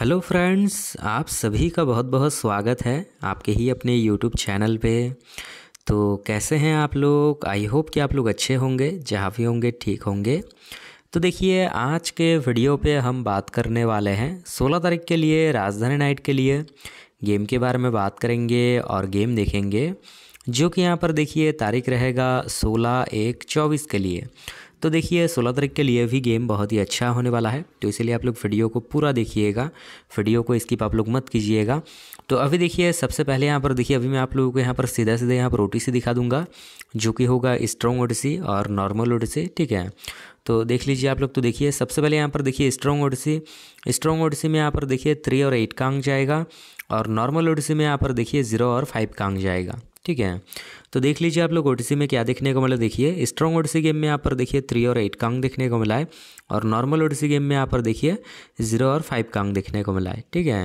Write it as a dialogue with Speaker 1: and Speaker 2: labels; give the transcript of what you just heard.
Speaker 1: hello friends आप सभी का बहुत बहुत स्वागत है आपके ही अपने यूट्यूब चैनल पे तो कैसे हैं आप लोग आई होप कि आप लोग अच्छे होंगे जहाँ भी होंगे ठीक होंगे तो देखिए आज के वीडियो पे हम बात करने वाले हैं 16 तारीख के लिए राजधानी नाइट के लिए गेम के बारे में बात करेंगे और गेम देखेंगे जो कि यहाँ पर देखिए तारीख रहेगा सोलह एक चौबीस के लिए तो देखिए सोलह तारीख के लिए भी गेम बहुत ही अच्छा होने वाला है तो इसीलिए आप लोग वीडियो को पूरा देखिएगा वीडियो को स्किप आप लोग मत कीजिएगा तो अभी देखिए सबसे पहले यहाँ पर देखिए अभी मैं आप लोगों को यहाँ पर सीधा सीधा यहाँ पर ओटीसी दिखा दूंगा जो कि होगा स्ट्रॉन्ग ओडीसी और नॉर्मल ओडीसी ठीक है तो देख लीजिए आप लोग तो देखिए सबसे पहले यहाँ पर देखिए स्ट्रॉन्ग ओडीसी स्ट्रॉन्ग ओडीसी में यहाँ पर देखिए थ्री और एट का अंक जाएगा और नॉर्मल ओडीसी में यहाँ पर देखिए ज़ीरो और फाइव का अंक जाएगा ठीक है तो देख लीजिए आप लोग ओडिसी में क्या देखने को मिला देखिए स्ट्रॉन्ग ओडिसी गेम में यहाँ पर देखिए थ्री और एट कांग देखने को मिला है और नॉर्मल ओडिसी गेम में यहाँ पर देखिए जीरो और फाइव कांग देखने को मिला है ठीक है